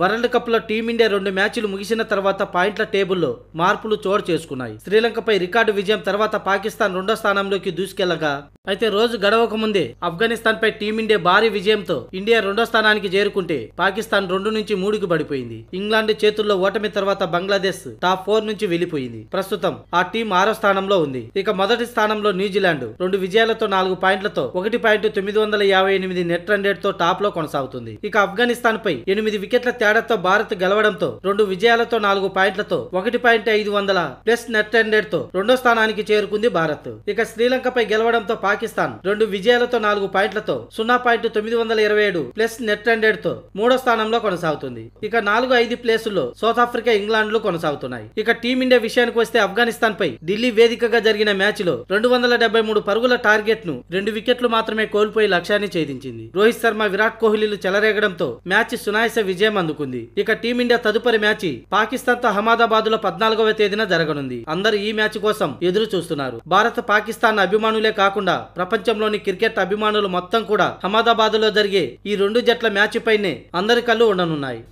world కప్లో team India రెండు మ్యాచ్లు ముగిసిన తర్వాత పాయింట్ల టేబుల్లో మార్పులు చోటు చేసుకున్నాయి శ్రీలంకపై రికార్డు విజయం తర్వాత పాకిస్తాన్ రెండో స్థానంలోకి దూసుకెళ్లగా అయితే రోజు గడవక ముందే ఆఫ్ఘనిస్తాన్ పై టీమిండియా భారీ విజయంతో ఇండియా రెండో స్థానానికి చేరుకుంటే పాకిస్తాన్ రెండు నుంచి మూడుకి పడిపోయింది ఇంగ్లాండ్ చేతుల్లో ఓటమి తర్వాత బంగ్లాదేశ్ టాప్ ఫోర్ నుంచి వెళ్లిపోయింది ప్రస్తుతం ఆ టీం ఆరో స్థానంలో ఉంది ఇక మొదటి స్థానంలో న్యూజిలాండ్ రెండు విజయాలతో నాలుగు పాయింట్లతో ఒకటి పాయింట్ తొమ్మిది వందల యాభై ఎనిమిది నెట్ రన్ రేట్ తో టాప్ లో కొనసాగుతుంది ఇక ఆఫ్ఘనిస్తాన్ పై ఎనిమిది వికెట్ల తేడాతో భారత్ గెలవడంతో రెండు విజయాలతో నాలుగు పాయింట్లతో ఒకటి పాయింట్ ఐదు వందల ప్లస్ నెట్ హండ్రెడ్ తో రెండో స్థానానికి చేరుకుంది భారత్ ఇక శ్రీలంకపై గెలవడంతో పాకిస్తాన్ రెండు విజయాలతో నాలుగు పాయింట్లతో సున్నా పాయింట్ తొమ్మిది వందల ఇరవై ఏడు ప్లస్ నెట్ హండ్రెడ్ తో మూడో స్థానంలో కొనసాగుతుంది ఇక నాలుగు ఐదు ప్లేసుల్లో సౌత్ ఆఫ్రికా ఇంగ్లాండ్లు కొనసాగుతున్నాయి ఇక టీమిండియా విషయానికి వస్తే ఆఫ్ఘనిస్తాన్ పై ఢిల్లీ వేదికగా జరిగిన మ్యాచ్ లో రెండు వందల డెబ్బై మూడు పరుగుల టార్గెట్ ను రెండు వికెట్లు మాత్రమే కోల్పోయి లక్ష్యాన్ని ఛేదించింది రోహిత్ శర్మ విరాట్ కోహ్లీలు చెలరేగడంతో మ్యాచ్ సునాయస విజయం అందుకుంది అందుకుంది ఇక టీమిండియా తదుపరి మ్యాచ్ పాకిస్తాన్ తో అహ్మదాబాద్ లో పద్నాలుగవ తేదీన జరగనుంది అందరు ఈ మ్యాచ్ కోసం ఎదురు చూస్తున్నారు భారత్ పాకిస్తాన్ అభిమానులే కాకుండా ప్రపంచంలోని క్రికెట్ అభిమానులు మొత్తం కూడా అహ్మదాబాద్ లో జరిగే ఈ రెండు జట్ల మ్యాచ్ పైనే అందరి కళ్ళు ఉండనున్నాయి